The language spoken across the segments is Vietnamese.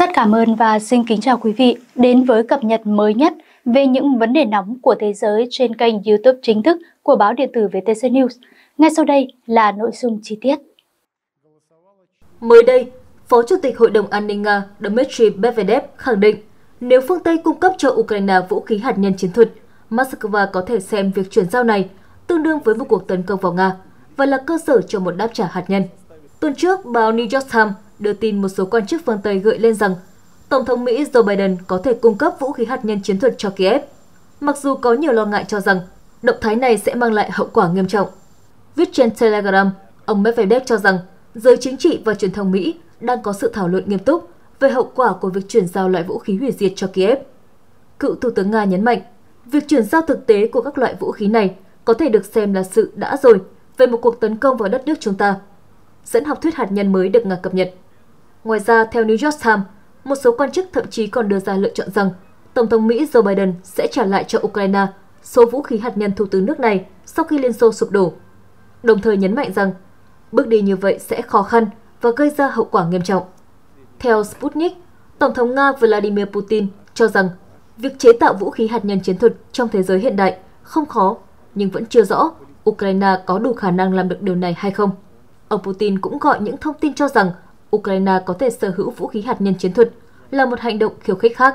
Rất cảm ơn và xin kính chào quý vị đến với cập nhật mới nhất về những vấn đề nóng của thế giới trên kênh YouTube chính thức của báo điện tử VTC News. Ngay sau đây là nội dung chi tiết. Mới đây, Phó Chủ tịch Hội đồng An ninh Nga Dmitry Medvedev khẳng định nếu phương Tây cung cấp cho Ukraine vũ khí hạt nhân chiến thuật, Moscow có thể xem việc chuyển giao này tương đương với một cuộc tấn công vào Nga và là cơ sở cho một đáp trả hạt nhân. Tuần trước, báo New York Times đưa tin một số quan chức phương Tây gợi lên rằng Tổng thống Mỹ Joe Biden có thể cung cấp vũ khí hạt nhân chiến thuật cho Kiev, mặc dù có nhiều lo ngại cho rằng động thái này sẽ mang lại hậu quả nghiêm trọng. Viết trên Telegram, ông Medvedev cho rằng giới chính trị và truyền thông Mỹ đang có sự thảo luận nghiêm túc về hậu quả của việc chuyển giao loại vũ khí hủy diệt cho Kiev. Cựu Thủ tướng Nga nhấn mạnh, việc chuyển giao thực tế của các loại vũ khí này có thể được xem là sự đã rồi về một cuộc tấn công vào đất nước chúng ta. Dẫn học thuyết hạt nhân mới được Nga cập nhật Ngoài ra, theo New York Times, một số quan chức thậm chí còn đưa ra lựa chọn rằng Tổng thống Mỹ Joe Biden sẽ trả lại cho Ukraine số vũ khí hạt nhân thuộc từ nước này sau khi Liên Xô sụp đổ, đồng thời nhấn mạnh rằng bước đi như vậy sẽ khó khăn và gây ra hậu quả nghiêm trọng. Theo Sputnik, Tổng thống Nga Vladimir Putin cho rằng việc chế tạo vũ khí hạt nhân chiến thuật trong thế giới hiện đại không khó, nhưng vẫn chưa rõ Ukraine có đủ khả năng làm được điều này hay không. Ông Putin cũng gọi những thông tin cho rằng Ukraine có thể sở hữu vũ khí hạt nhân chiến thuật là một hành động khiêu khích khác.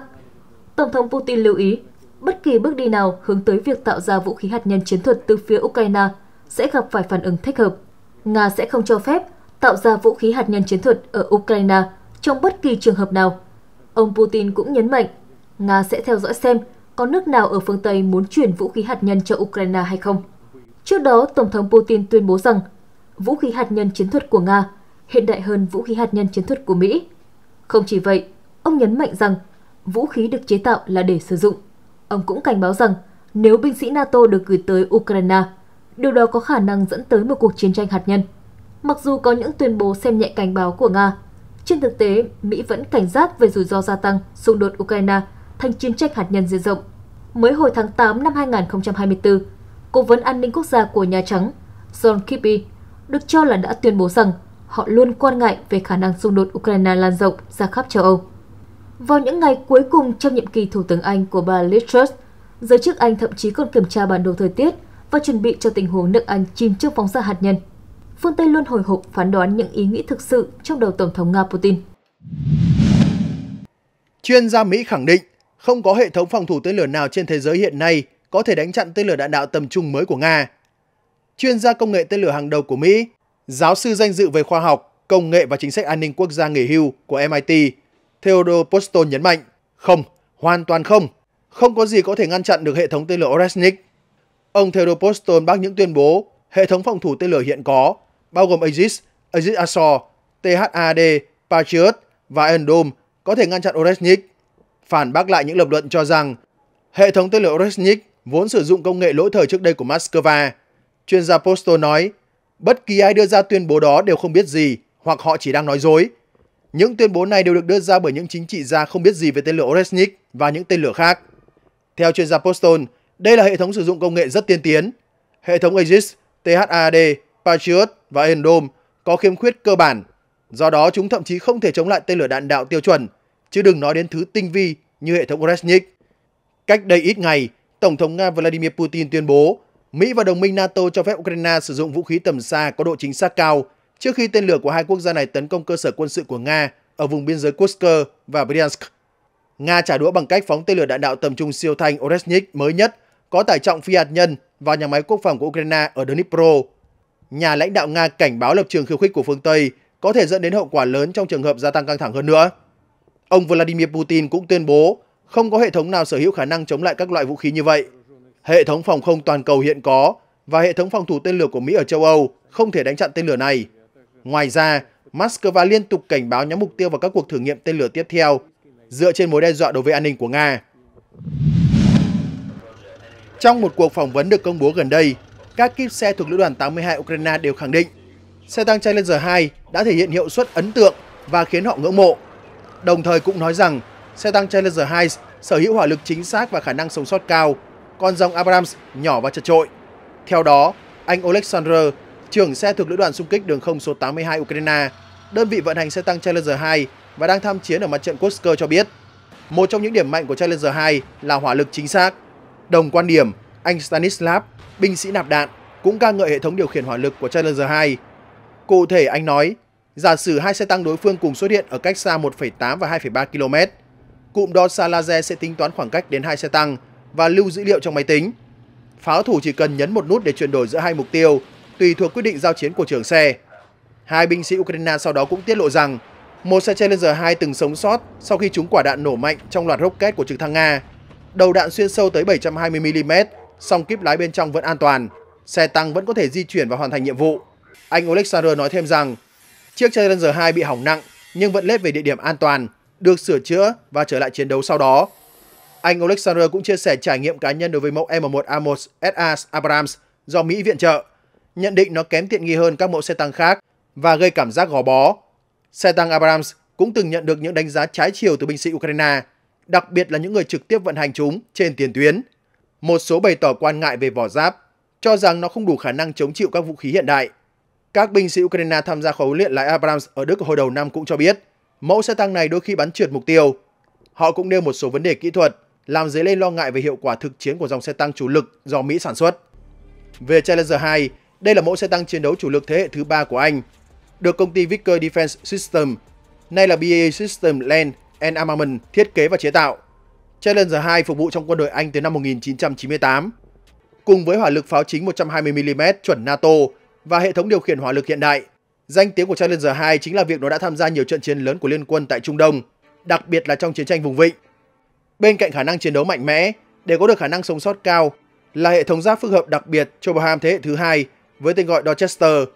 Tổng thống Putin lưu ý, bất kỳ bước đi nào hướng tới việc tạo ra vũ khí hạt nhân chiến thuật từ phía Ukraine sẽ gặp phải phản ứng thích hợp. Nga sẽ không cho phép tạo ra vũ khí hạt nhân chiến thuật ở Ukraine trong bất kỳ trường hợp nào. Ông Putin cũng nhấn mạnh, Nga sẽ theo dõi xem có nước nào ở phương Tây muốn chuyển vũ khí hạt nhân cho Ukraine hay không. Trước đó, Tổng thống Putin tuyên bố rằng vũ khí hạt nhân chiến thuật của Nga hiện đại hơn vũ khí hạt nhân chiến thuật của Mỹ. Không chỉ vậy, ông nhấn mạnh rằng vũ khí được chế tạo là để sử dụng. Ông cũng cảnh báo rằng nếu binh sĩ NATO được gửi tới Ukraine, điều đó có khả năng dẫn tới một cuộc chiến tranh hạt nhân. Mặc dù có những tuyên bố xem nhẹ cảnh báo của Nga, trên thực tế, Mỹ vẫn cảnh giác về rủi ro gia tăng xung đột Ukraine thành chiến tranh hạt nhân diện rộng. Mới hồi tháng 8 năm 2024, Cố vấn An ninh Quốc gia của Nhà Trắng John Kirby được cho là đã tuyên bố rằng họ luôn quan ngại về khả năng xung đột Ukraine lan rộng ra khắp châu Âu. Vào những ngày cuối cùng trong nhiệm kỳ Thủ tướng Anh của bà Liz Truss, giới chức Anh thậm chí còn kiểm tra bản đồ thời tiết và chuẩn bị cho tình huống nước Anh chìm trước phóng xạ hạt nhân. Phương Tây luôn hồi hộp phán đoán những ý nghĩ thực sự trong đầu Tổng thống Nga Putin. Chuyên gia Mỹ khẳng định không có hệ thống phòng thủ tên lửa nào trên thế giới hiện nay có thể đánh chặn tên lửa đạn đạo tầm trung mới của Nga. Chuyên gia công nghệ tên lửa hàng đầu của Mỹ giáo sư danh dự về khoa học, công nghệ và chính sách an ninh quốc gia nghỉ hưu của MIT, Theodore Poston nhấn mạnh, không, hoàn toàn không, không có gì có thể ngăn chặn được hệ thống tên lửa Oresnik. Ông Theodore Poston bác những tuyên bố hệ thống phòng thủ tên lửa hiện có, bao gồm Aegis, Aegis Ashore, THAD, Patriot và Iron Dome có thể ngăn chặn Oresnik. Phản bác lại những lập luận cho rằng hệ thống tên lửa Oresnik vốn sử dụng công nghệ lỗi thời trước đây của Moscow. Chuyên gia Posto nói Bất kỳ ai đưa ra tuyên bố đó đều không biết gì hoặc họ chỉ đang nói dối. Những tuyên bố này đều được đưa ra bởi những chính trị gia không biết gì về tên lửa Oresnik và những tên lửa khác. Theo chuyên gia Poston, đây là hệ thống sử dụng công nghệ rất tiên tiến. Hệ thống Aegis, THAAD, Patriot và Endom có khiếm khuyết cơ bản. Do đó chúng thậm chí không thể chống lại tên lửa đạn đạo tiêu chuẩn, chứ đừng nói đến thứ tinh vi như hệ thống Oresnik. Cách đây ít ngày, Tổng thống Nga Vladimir Putin tuyên bố Mỹ và đồng minh NATO cho phép Ukraine sử dụng vũ khí tầm xa có độ chính xác cao trước khi tên lửa của hai quốc gia này tấn công cơ sở quân sự của Nga ở vùng biên giới Kursk và Bryansk. Nga trả đũa bằng cách phóng tên lửa đạn đạo tầm trung siêu thanh Oresnik mới nhất có tải trọng phi hạt nhân vào nhà máy quốc phòng của Ukraine ở Dnipro. Nhà lãnh đạo Nga cảnh báo lập trường khiêu khích của phương Tây có thể dẫn đến hậu quả lớn trong trường hợp gia tăng căng thẳng hơn nữa. Ông Vladimir Putin cũng tuyên bố không có hệ thống nào sở hữu khả năng chống lại các loại vũ khí như vậy Hệ thống phòng không toàn cầu hiện có và hệ thống phòng thủ tên lửa của Mỹ ở châu Âu không thể đánh chặn tên lửa này. Ngoài ra, Moscow liên tục cảnh báo nhắm mục tiêu vào các cuộc thử nghiệm tên lửa tiếp theo dựa trên mối đe dọa đối với an ninh của Nga. Trong một cuộc phỏng vấn được công bố gần đây, các kíp xe thuộc lữ đoàn 82 Ukraine đều khẳng định xe tăng Challenger 2 đã thể hiện hiệu suất ấn tượng và khiến họ ngưỡng mộ. Đồng thời cũng nói rằng xe tăng Challenger 2 sở hữu hỏa lực chính xác và khả năng sống sót cao con dòng Abrams nhỏ và chật trội. Theo đó, anh Oleksandr, trưởng xe thuộc lữ đoàn xung kích đường không số 82 Ukraine, đơn vị vận hành xe tăng Challenger 2 và đang tham chiến ở mặt trận Kursk cho biết, một trong những điểm mạnh của Challenger 2 là hỏa lực chính xác. Đồng quan điểm, anh Stanislav, binh sĩ nạp đạn, cũng ca ngợi hệ thống điều khiển hỏa lực của Challenger 2. Cụ thể anh nói, giả sử hai xe tăng đối phương cùng xuất hiện ở cách xa 1,8 và 2,3 km, cụm đo xa laser sẽ tính toán khoảng cách đến hai xe tăng và lưu dữ liệu trong máy tính. Pháo thủ chỉ cần nhấn một nút để chuyển đổi giữa hai mục tiêu, tùy thuộc quyết định giao chiến của trưởng xe. Hai binh sĩ Ukraine sau đó cũng tiết lộ rằng một xe Challenger 2 từng sống sót sau khi chúng quả đạn nổ mạnh trong loạt rocket của trực thăng Nga. Đầu đạn xuyên sâu tới 720mm, song kíp lái bên trong vẫn an toàn. Xe tăng vẫn có thể di chuyển và hoàn thành nhiệm vụ. Anh Oleksandr nói thêm rằng, chiếc Challenger 2 bị hỏng nặng nhưng vẫn lết về địa điểm an toàn, được sửa chữa và trở lại chiến đấu sau đó. Anh Alexander cũng chia sẻ trải nghiệm cá nhân đối với mẫu M1A1 SA Abrams do Mỹ viện trợ, nhận định nó kém tiện nghi hơn các mẫu xe tăng khác và gây cảm giác gò bó. Xe tăng Abrams cũng từng nhận được những đánh giá trái chiều từ binh sĩ Ukraine, đặc biệt là những người trực tiếp vận hành chúng trên tiền tuyến. Một số bày tỏ quan ngại về vỏ giáp, cho rằng nó không đủ khả năng chống chịu các vũ khí hiện đại. Các binh sĩ Ukraine tham gia khóa huấn luyện lái Abrams ở Đức hồi đầu năm cũng cho biết, mẫu xe tăng này đôi khi bắn trượt mục tiêu. Họ cũng nêu một số vấn đề kỹ thuật làm dấy lên lo ngại về hiệu quả thực chiến của dòng xe tăng chủ lực do Mỹ sản xuất. Về Challenger 2, đây là mẫu xe tăng chiến đấu chủ lực thế hệ thứ ba của Anh, được công ty Vickers Defense System, nay là BAE System Land and Armament thiết kế và chế tạo. Challenger 2 phục vụ trong quân đội Anh từ năm 1998. Cùng với hỏa lực pháo chính 120mm chuẩn NATO và hệ thống điều khiển hỏa lực hiện đại, danh tiếng của Challenger 2 chính là việc nó đã tham gia nhiều trận chiến lớn của Liên quân tại Trung Đông, đặc biệt là trong chiến tranh vùng vịnh. Bên cạnh khả năng chiến đấu mạnh mẽ, để có được khả năng sống sót cao là hệ thống giáp phức hợp đặc biệt cho bảo hàm thế hệ thứ hai với tên gọi Dorchester.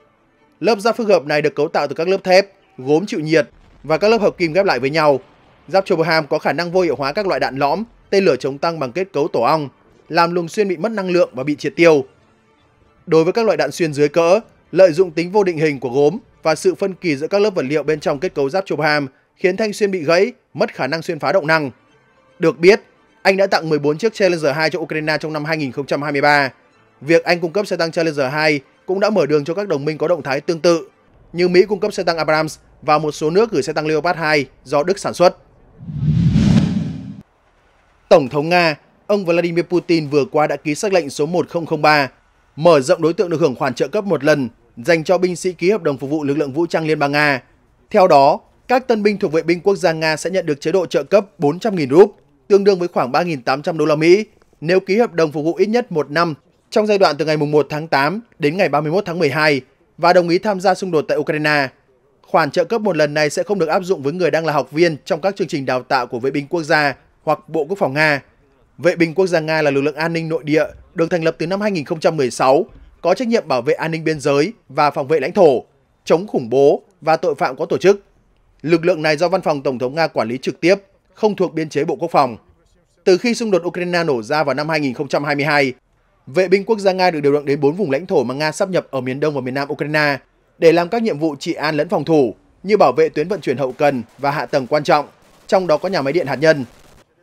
Lớp giáp phức hợp này được cấu tạo từ các lớp thép, gốm chịu nhiệt và các lớp hợp kim ghép lại với nhau. Giáp Chobham có khả năng vô hiệu hóa các loại đạn lõm, tên lửa chống tăng bằng kết cấu tổ ong, làm luồng xuyên bị mất năng lượng và bị triệt tiêu. Đối với các loại đạn xuyên dưới cỡ, lợi dụng tính vô định hình của gốm và sự phân kỳ giữa các lớp vật liệu bên trong kết cấu giáp Chobham khiến thanh xuyên bị gãy, mất khả năng xuyên phá động năng. Được biết, anh đã tặng 14 chiếc Challenger 2 cho Ukraine trong năm 2023. Việc Anh cung cấp xe tăng Challenger 2 cũng đã mở đường cho các đồng minh có động thái tương tự, như Mỹ cung cấp xe tăng Abrams và một số nước gửi xe tăng Leopard 2 do Đức sản xuất. Tổng thống Nga, ông Vladimir Putin vừa qua đã ký sắc lệnh số 1003, mở rộng đối tượng được hưởng khoản trợ cấp một lần dành cho binh sĩ ký hợp đồng phục vụ lực lượng vũ trang Liên bang Nga. Theo đó, các tân binh thuộc vệ binh quốc gia Nga sẽ nhận được chế độ trợ cấp 400.000 rúp, tương đương với khoảng 3.800 đô la Mỹ nếu ký hợp đồng phục vụ ít nhất một năm trong giai đoạn từ ngày 1 tháng 8 đến ngày 31 tháng 12 và đồng ý tham gia xung đột tại Ukraine. Khoản trợ cấp một lần này sẽ không được áp dụng với người đang là học viên trong các chương trình đào tạo của vệ binh quốc gia hoặc Bộ Quốc phòng Nga. Vệ binh quốc gia Nga là lực lượng an ninh nội địa được thành lập từ năm 2016, có trách nhiệm bảo vệ an ninh biên giới và phòng vệ lãnh thổ, chống khủng bố và tội phạm có tổ chức. Lực lượng này do Văn phòng Tổng thống Nga quản lý trực tiếp không thuộc biên chế Bộ Quốc phòng. Từ khi xung đột Ukraine nổ ra vào năm 2022, vệ binh quốc gia Nga được điều động đến 4 vùng lãnh thổ mà Nga sắp nhập ở miền đông và miền nam Ukraine để làm các nhiệm vụ trị an lẫn phòng thủ như bảo vệ tuyến vận chuyển hậu cần và hạ tầng quan trọng, trong đó có nhà máy điện hạt nhân.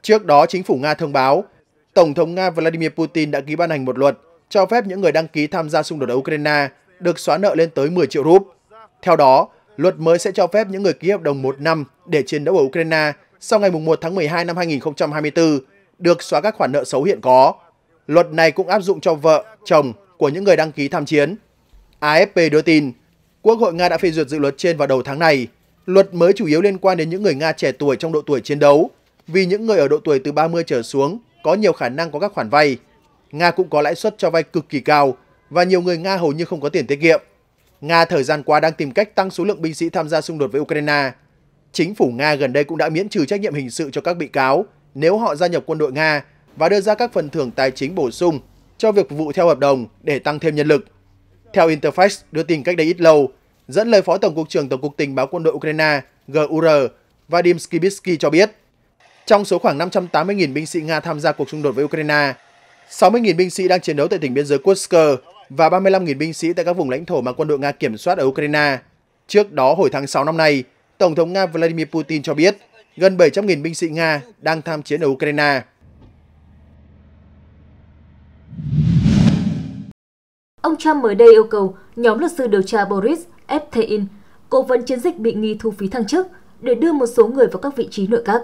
Trước đó, chính phủ Nga thông báo, Tổng thống Nga Vladimir Putin đã ký ban hành một luật cho phép những người đăng ký tham gia xung đột ở Ukraine được xóa nợ lên tới 10 triệu rúp. Theo đó, luật mới sẽ cho phép những người ký hợp đồng một năm để chiến đấu ở Ukraine sau ngày 1 tháng 12 năm 2024 được xóa các khoản nợ xấu hiện có. Luật này cũng áp dụng cho vợ, chồng của những người đăng ký tham chiến. AFP đưa tin, Quốc hội Nga đã phê duyệt dự luật trên vào đầu tháng này. Luật mới chủ yếu liên quan đến những người Nga trẻ tuổi trong độ tuổi chiến đấu, vì những người ở độ tuổi từ 30 trở xuống có nhiều khả năng có các khoản vay. Nga cũng có lãi suất cho vay cực kỳ cao và nhiều người Nga hầu như không có tiền tiết kiệm. Nga thời gian qua đang tìm cách tăng số lượng binh sĩ tham gia xung đột với Ukraine Chính phủ Nga gần đây cũng đã miễn trừ trách nhiệm hình sự cho các bị cáo nếu họ gia nhập quân đội Nga và đưa ra các phần thưởng tài chính bổ sung cho việc phục vụ theo hợp đồng để tăng thêm nhân lực. Theo Interfax đưa tin cách đây ít lâu, dẫn lời Phó Tổng cục trưởng Tổng cục Tình báo quân đội Ukraine GUR Vadim Skibitsky cho biết, trong số khoảng 580.000 binh sĩ Nga tham gia cuộc xung đột với Ukraine, 60.000 binh sĩ đang chiến đấu tại tỉnh biên giới Kursk và 35.000 binh sĩ tại các vùng lãnh thổ mà quân đội Nga kiểm soát ở Ukraine. Trước đó hồi tháng 6 năm nay, Tổng thống Nga Vladimir Putin cho biết gần 700.000 binh sĩ Nga đang tham chiến ở Ukraine. Ông Trump mới đây yêu cầu nhóm luật sư điều tra Boris Epstein, cố vấn chiến dịch bị nghi thu phí thăng chức, để đưa một số người vào các vị trí nội các.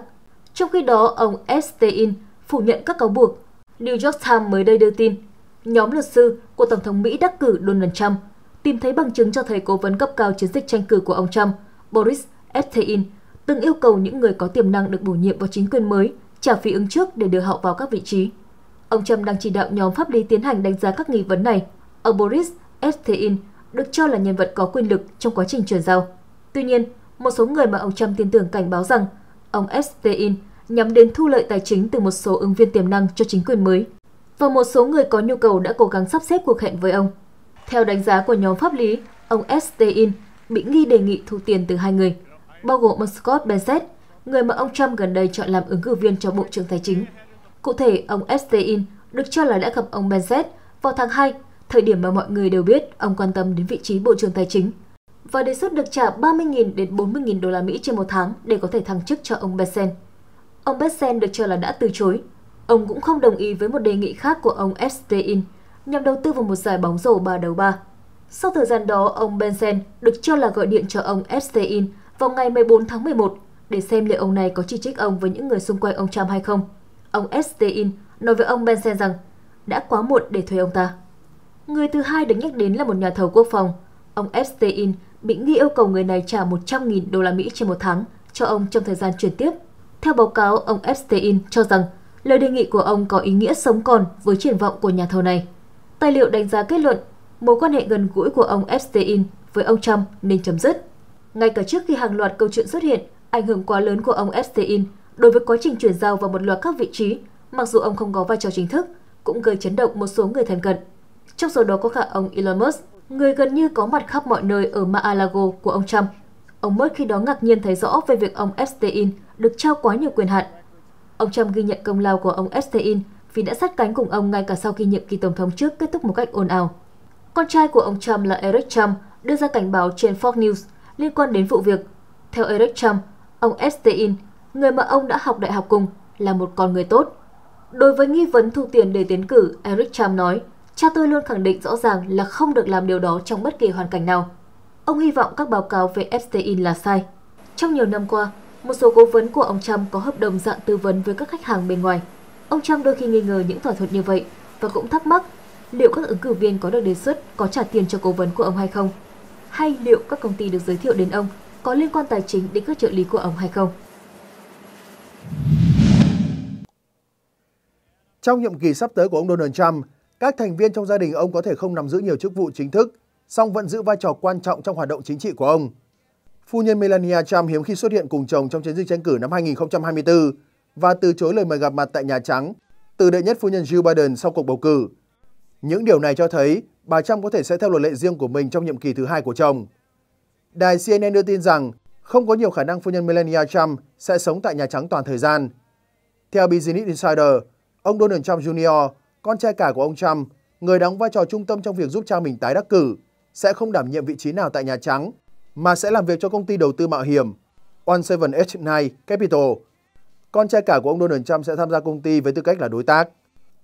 Trong khi đó, ông Epstein phủ nhận các cáo buộc. New York Times mới đây đưa tin, nhóm luật sư của Tổng thống Mỹ đắc cử Donald Trump tìm thấy bằng chứng cho thấy cố vấn cấp cao chiến dịch tranh cử của ông Trump, Boris Eptein từng yêu cầu những người có tiềm năng được bổ nhiệm vào chính quyền mới trả phí ứng trước để đưa họ vào các vị trí. Ông Trump đang chỉ đạo nhóm pháp lý tiến hành đánh giá các nghi vấn này. Ông Boris Epstein được cho là nhân vật có quyền lực trong quá trình chuyển giao. Tuy nhiên, một số người mà ông Trump tin tưởng cảnh báo rằng ông Epstein nhắm đến thu lợi tài chính từ một số ứng viên tiềm năng cho chính quyền mới. Và một số người có nhu cầu đã cố gắng sắp xếp cuộc hẹn với ông. Theo đánh giá của nhóm pháp lý, ông Epstein bị nghi đề nghị thu tiền từ hai người bao gồm ông Scott Bessent, người mà ông Trump gần đây chọn làm ứng cử viên cho Bộ trưởng Tài chính. Cụ thể, ông Epstein được cho là đã gặp ông Bessent vào tháng 2, thời điểm mà mọi người đều biết ông quan tâm đến vị trí Bộ trưởng Tài chính và đề xuất được trả 30.000 đến 40.000 đô la Mỹ trên một tháng để có thể thăng chức cho ông Bessent. Ông Bessent được cho là đã từ chối. Ông cũng không đồng ý với một đề nghị khác của ông Epstein nhằm đầu tư vào một giải bóng rổ ba đấu ba. Sau thời gian đó, ông Benson được cho là gọi điện cho ông Epstein vào ngày 14 tháng 11 để xem liệu ông này có chỉ trích ông với những người xung quanh ông Trump hay không. Ông Epstein nói với ông Benson rằng đã quá muộn để thuê ông ta. Người thứ hai được nhắc đến là một nhà thầu quốc phòng. Ông Epstein bị nghi yêu cầu người này trả 100.000 đô la Mỹ trên một tháng cho ông trong thời gian chuyển tiếp. Theo báo cáo, ông Epstein cho rằng lời đề nghị của ông có ý nghĩa sống còn với triển vọng của nhà thầu này. Tài liệu đánh giá kết luận mối quan hệ gần gũi của ông Epstein với ông Trump nên chấm dứt. Ngay cả trước khi hàng loạt câu chuyện xuất hiện, ảnh hưởng quá lớn của ông Epstein đối với quá trình chuyển giao vào một loạt các vị trí, mặc dù ông không có vai trò chính thức, cũng gây chấn động một số người thân cận. Trong số đó có cả ông Elon Musk, người gần như có mặt khắp mọi nơi ở Mar-a-Lago của ông Trump. Ông Musk khi đó ngạc nhiên thấy rõ về việc ông Epstein được trao quá nhiều quyền hạn. Ông Trump ghi nhận công lao của ông Epstein vì đã sát cánh cùng ông ngay cả sau khi nhiệm kỳ tổng thống trước kết thúc một cách ồn ào. Con trai của ông Trump là Eric Trump đưa ra cảnh báo trên Fox News liên quan đến vụ việc. Theo Eric Trump, ông Epstein, người mà ông đã học đại học cùng, là một con người tốt. Đối với nghi vấn thu tiền để tiến cử, Eric Trump nói, cha tôi luôn khẳng định rõ ràng là không được làm điều đó trong bất kỳ hoàn cảnh nào. Ông hy vọng các báo cáo về Epstein là sai. Trong nhiều năm qua, một số cố vấn của ông Trump có hợp đồng dạng tư vấn với các khách hàng bên ngoài. Ông Trump đôi khi nghi ngờ những thỏa thuận như vậy và cũng thắc mắc liệu các ứng cử viên có được đề xuất có trả tiền cho cố vấn của ông hay không hay liệu các công ty được giới thiệu đến ông có liên quan tài chính đến các trợ lý của ông hay không. Trong nhiệm kỳ sắp tới của ông Donald Trump, các thành viên trong gia đình ông có thể không nắm giữ nhiều chức vụ chính thức, song vẫn giữ vai trò quan trọng trong hoạt động chính trị của ông. Phu nhân Melania Trump hiếm khi xuất hiện cùng chồng trong chiến dịch tranh cử năm 2024 và từ chối lời mời gặp mặt tại Nhà Trắng từ đệ nhất phu nhân Jill Biden sau cuộc bầu cử. Những điều này cho thấy bà Trump có thể sẽ theo luật lệ riêng của mình trong nhiệm kỳ thứ hai của chồng. Đài CNN đưa tin rằng không có nhiều khả năng phu nhân Melania Trump sẽ sống tại Nhà Trắng toàn thời gian. Theo Business Insider, ông Donald Trump Jr., con trai cả của ông Trump, người đóng vai trò trung tâm trong việc giúp cha mình tái đắc cử, sẽ không đảm nhiệm vị trí nào tại Nhà Trắng, mà sẽ làm việc cho công ty đầu tư mạo hiểm H 1789 Capital. Con trai cả của ông Donald Trump sẽ tham gia công ty với tư cách là đối tác.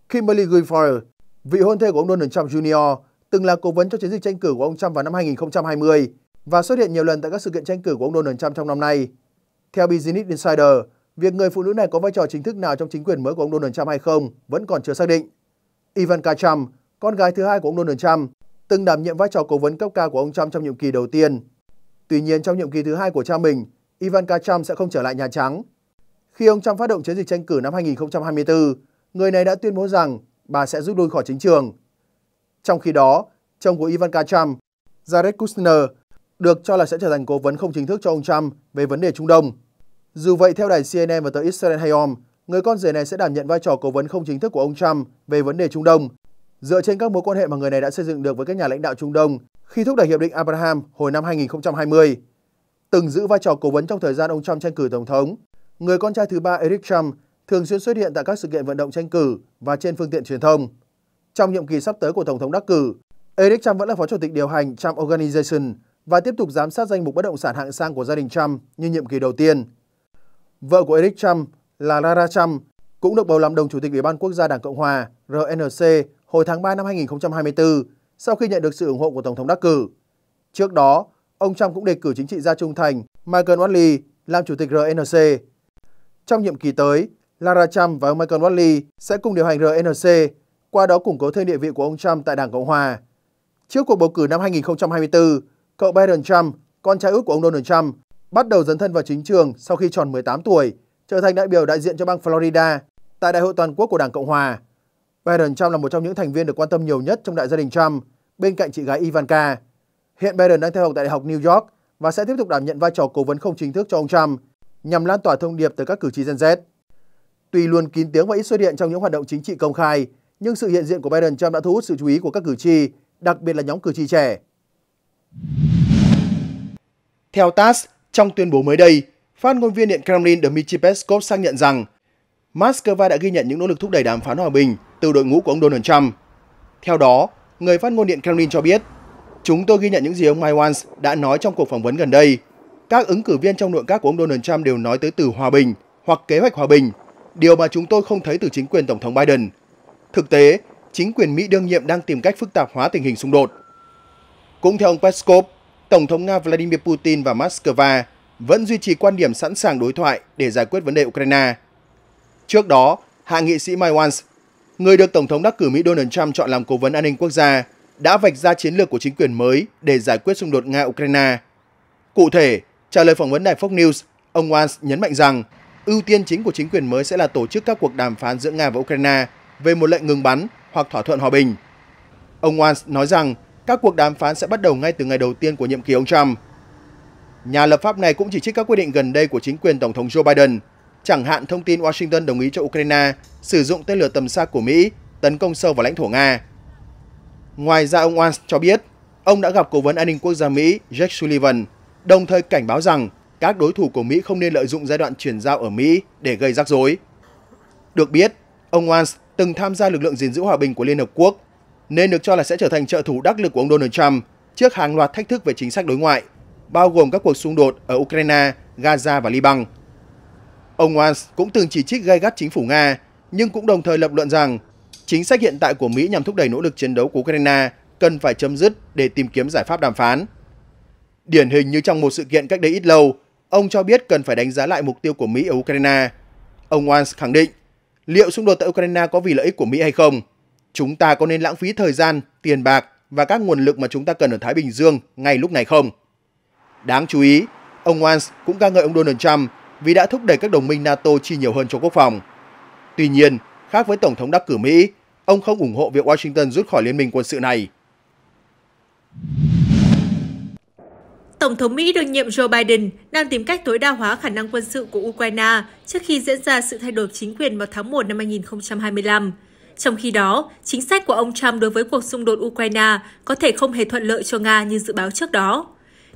Kimberly Guilfoyle, vị hôn thê của ông Donald Trump Jr., từng là cố vấn cho chiến dịch tranh cử của ông Trump vào năm 2020 và xuất hiện nhiều lần tại các sự kiện tranh cử của ông Donald Trump trong năm nay. Theo Business Insider, việc người phụ nữ này có vai trò chính thức nào trong chính quyền mới của ông Donald Trump hay không vẫn còn chưa xác định. Ivanka Trump, con gái thứ hai của ông Donald Trump, từng đảm nhiệm vai trò cố vấn cấp cao của ông Trump trong nhiệm kỳ đầu tiên. Tuy nhiên, trong nhiệm kỳ thứ hai của cha mình, Ivanka Trump sẽ không trở lại Nhà Trắng. Khi ông Trump phát động chiến dịch tranh cử năm 2024, người này đã tuyên bố rằng bà sẽ rút lui khỏi chính trường trong khi đó, chồng của Ivanka Trump, Jared Kushner, được cho là sẽ trở thành cố vấn không chính thức cho ông Trump về vấn đề Trung Đông. Dù vậy, theo đài CNN và tờ Israel Hayom, người con rể này sẽ đảm nhận vai trò cố vấn không chính thức của ông Trump về vấn đề Trung Đông, dựa trên các mối quan hệ mà người này đã xây dựng được với các nhà lãnh đạo Trung Đông khi thúc đẩy Hiệp định Abraham hồi năm 2020. Từng giữ vai trò cố vấn trong thời gian ông Trump tranh cử Tổng thống, người con trai thứ ba Eric Trump thường xuyên xuất hiện tại các sự kiện vận động tranh cử và trên phương tiện truyền thông trong nhiệm kỳ sắp tới của Tổng thống đắc cử. Eric Trump vẫn là phó chủ tịch điều hành Trump Organization và tiếp tục giám sát danh mục bất động sản hạng sang của gia đình Trump như nhiệm kỳ đầu tiên. Vợ của Eric Trump là Lara Trump cũng được bầu làm đồng chủ tịch Ủy ban Quốc gia Đảng Cộng hòa RNC hồi tháng 3 năm 2024 sau khi nhận được sự ủng hộ của Tổng thống đắc cử. Trước đó, ông Trump cũng đề cử chính trị gia trung thành Michael Watley làm chủ tịch RNC. Trong nhiệm kỳ tới, Lara Trump và ông Michael Watley sẽ cùng điều hành RNC qua đó củng cố thêm địa vị của ông Trump tại Đảng Cộng Hòa. Trước cuộc bầu cử năm 2024, cậu Biden Trump, con trai út của ông Donald Trump, bắt đầu dấn thân vào chính trường sau khi tròn 18 tuổi, trở thành đại biểu đại diện cho bang Florida tại Đại hội Toàn quốc của Đảng Cộng Hòa. Biden Trump là một trong những thành viên được quan tâm nhiều nhất trong đại gia đình Trump, bên cạnh chị gái Ivanka. Hiện Biden đang theo học tại Đại học New York và sẽ tiếp tục đảm nhận vai trò cố vấn không chính thức cho ông Trump nhằm lan tỏa thông điệp tới các cử tri Gen Z. Tuy luôn kín tiếng và ít xuất hiện trong những hoạt động chính trị công khai, nhưng sự hiện diện của Biden Trump đã thu hút sự chú ý của các cử tri, đặc biệt là nhóm cử tri trẻ. Theo TASS, trong tuyên bố mới đây, phát ngôn viên Điện Kremlin Dmitry Peskov xác nhận rằng Moscow đã ghi nhận những nỗ lực thúc đẩy đàm phán hòa bình từ đội ngũ của ông Donald Trump. Theo đó, người phát ngôn Điện Kremlin cho biết, chúng tôi ghi nhận những gì ông Mike Wance đã nói trong cuộc phỏng vấn gần đây. Các ứng cử viên trong nội các của ông Donald Trump đều nói tới từ hòa bình hoặc kế hoạch hòa bình, điều mà chúng tôi không thấy từ chính quyền Tổng thống Biden. Thực tế, chính quyền Mỹ đương nhiệm đang tìm cách phức tạp hóa tình hình xung đột. Cũng theo ông Peskov, Tổng thống Nga Vladimir Putin và Moscow vẫn duy trì quan điểm sẵn sàng đối thoại để giải quyết vấn đề Ukraine. Trước đó, hạ nghị sĩ Mike Wance, người được Tổng thống đắc cử Mỹ Donald Trump chọn làm cố vấn an ninh quốc gia, đã vạch ra chiến lược của chính quyền mới để giải quyết xung đột Nga-Ukraine. Cụ thể, trả lời phỏng vấn đài Fox News, ông Wance nhấn mạnh rằng ưu tiên chính của chính quyền mới sẽ là tổ chức các cuộc đàm phán giữa Nga và Ukraine về một lệnh ngừng bắn hoặc thỏa thuận hòa bình. Ông Wans nói rằng các cuộc đàm phán sẽ bắt đầu ngay từ ngày đầu tiên của nhiệm kỳ ông Trump. Nhà lập pháp này cũng chỉ trích các quyết định gần đây của chính quyền Tổng thống Joe Biden, chẳng hạn thông tin Washington đồng ý cho Ukraine sử dụng tên lửa tầm xa của Mỹ tấn công sâu vào lãnh thổ Nga. Ngoài ra ông Wans cho biết, ông đã gặp Cố vấn An ninh Quốc gia Mỹ Jake Sullivan, đồng thời cảnh báo rằng các đối thủ của Mỹ không nên lợi dụng giai đoạn chuyển giao ở Mỹ để gây rắc rối. Được biết, ông Wans từng tham gia lực lượng gìn giữ hòa bình của Liên Hợp Quốc, nên được cho là sẽ trở thành trợ thủ đắc lực của ông Donald Trump trước hàng loạt thách thức về chính sách đối ngoại, bao gồm các cuộc xung đột ở Ukraine, Gaza và Liban. Ông Walsh cũng từng chỉ trích gay gắt chính phủ Nga, nhưng cũng đồng thời lập luận rằng chính sách hiện tại của Mỹ nhằm thúc đẩy nỗ lực chiến đấu của Ukraine cần phải chấm dứt để tìm kiếm giải pháp đàm phán. Điển hình như trong một sự kiện cách đây ít lâu, ông cho biết cần phải đánh giá lại mục tiêu của Mỹ ở Ukraine. Ông Walsh khẳng định liệu xung đột tại Ukraine có vì lợi ích của Mỹ hay không? Chúng ta có nên lãng phí thời gian, tiền bạc và các nguồn lực mà chúng ta cần ở Thái Bình Dương ngay lúc này không? Đáng chú ý, ông Wans cũng ca ngợi ông Donald Trump vì đã thúc đẩy các đồng minh NATO chi nhiều hơn cho quốc phòng. Tuy nhiên, khác với Tổng thống đắc cử Mỹ, ông không ủng hộ việc Washington rút khỏi liên minh quân sự này. Tổng thống Mỹ đương nhiệm Joe Biden đang tìm cách tối đa hóa khả năng quân sự của Ukraine trước khi diễn ra sự thay đổi chính quyền vào tháng 1 năm 2025. Trong khi đó, chính sách của ông Trump đối với cuộc xung đột Ukraine có thể không hề thuận lợi cho Nga như dự báo trước đó.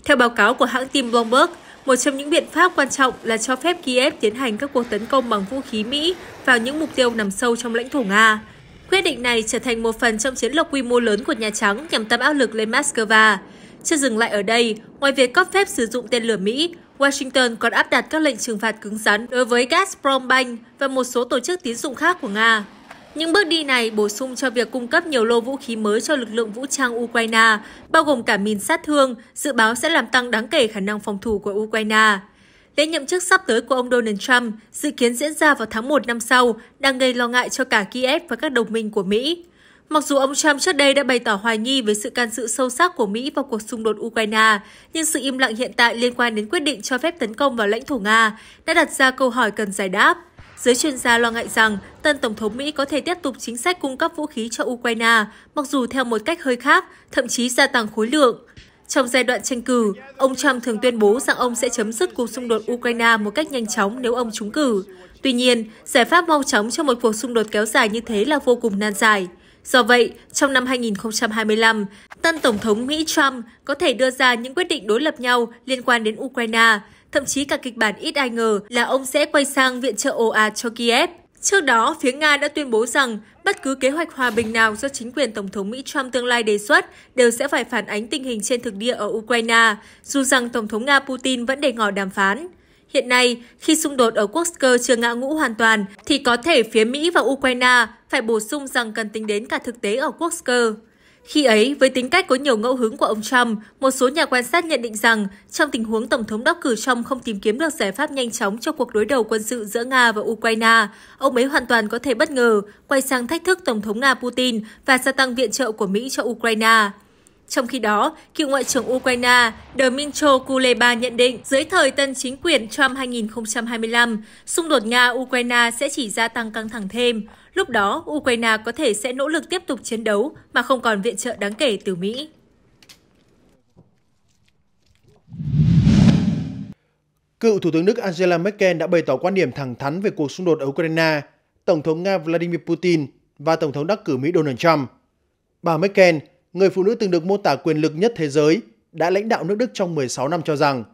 Theo báo cáo của hãng tin Bloomberg, một trong những biện pháp quan trọng là cho phép Kiev tiến hành các cuộc tấn công bằng vũ khí Mỹ vào những mục tiêu nằm sâu trong lãnh thổ Nga. Quyết định này trở thành một phần trong chiến lược quy mô lớn của Nhà Trắng nhằm tạo áp lực lên Moscow. Chưa dừng lại ở đây, ngoài việc cấp phép sử dụng tên lửa Mỹ, Washington còn áp đặt các lệnh trừng phạt cứng rắn đối với Gazprom Bank và một số tổ chức tín dụng khác của Nga. Những bước đi này bổ sung cho việc cung cấp nhiều lô vũ khí mới cho lực lượng vũ trang Ukraine, bao gồm cả mìn sát thương, dự báo sẽ làm tăng đáng kể khả năng phòng thủ của Ukraine. Lễ nhậm chức sắp tới của ông Donald Trump dự kiến diễn ra vào tháng 1 năm sau đang gây lo ngại cho cả Kiev và các đồng minh của Mỹ. Mặc dù ông Trump trước đây đã bày tỏ hoài nghi với sự can dự sâu sắc của Mỹ vào cuộc xung đột Ukraine, nhưng sự im lặng hiện tại liên quan đến quyết định cho phép tấn công vào lãnh thổ Nga đã đặt ra câu hỏi cần giải đáp. Giới chuyên gia lo ngại rằng tân Tổng thống Mỹ có thể tiếp tục chính sách cung cấp vũ khí cho Ukraine, mặc dù theo một cách hơi khác, thậm chí gia tăng khối lượng. Trong giai đoạn tranh cử, ông Trump thường tuyên bố rằng ông sẽ chấm dứt cuộc xung đột Ukraine một cách nhanh chóng nếu ông trúng cử. Tuy nhiên, giải pháp mau chóng cho một cuộc xung đột kéo dài như thế là vô cùng nan giải. Do vậy, trong năm 2025, tân Tổng thống Mỹ Trump có thể đưa ra những quyết định đối lập nhau liên quan đến Ukraine, thậm chí cả kịch bản ít ai ngờ là ông sẽ quay sang viện trợ ồ ạt cho Kiev. Trước đó, phía Nga đã tuyên bố rằng bất cứ kế hoạch hòa bình nào do chính quyền Tổng thống Mỹ Trump tương lai đề xuất đều sẽ phải phản ánh tình hình trên thực địa ở Ukraine, dù rằng Tổng thống Nga Putin vẫn đề ngỏ đàm phán. Hiện nay, khi xung đột ở quốc cơ chưa ngã ngũ hoàn toàn, thì có thể phía Mỹ và Ukraine phải bổ sung rằng cần tính đến cả thực tế ở quốc cơ Khi ấy, với tính cách có nhiều ngẫu hứng của ông Trump, một số nhà quan sát nhận định rằng trong tình huống Tổng thống đắc cử Trump không tìm kiếm được giải pháp nhanh chóng cho cuộc đối đầu quân sự giữa Nga và Ukraine, ông ấy hoàn toàn có thể bất ngờ quay sang thách thức Tổng thống Nga Putin và gia tăng viện trợ của Mỹ cho Ukraine. Trong khi đó, cựu Ngoại trưởng Ukraine Dmytro Kuleba nhận định dưới thời tân chính quyền Trump 2025, xung đột Nga-Ukraine sẽ chỉ gia tăng căng thẳng thêm. Lúc đó, Ukraine có thể sẽ nỗ lực tiếp tục chiến đấu mà không còn viện trợ đáng kể từ Mỹ. Cựu Thủ tướng Đức Angela Merkel đã bày tỏ quan điểm thẳng thắn về cuộc xung đột ở Ukraine, Tổng thống Nga Vladimir Putin và Tổng thống đắc cử Mỹ Donald Trump. Bà Merkel người phụ nữ từng được mô tả quyền lực nhất thế giới, đã lãnh đạo nước Đức trong 16 năm cho rằng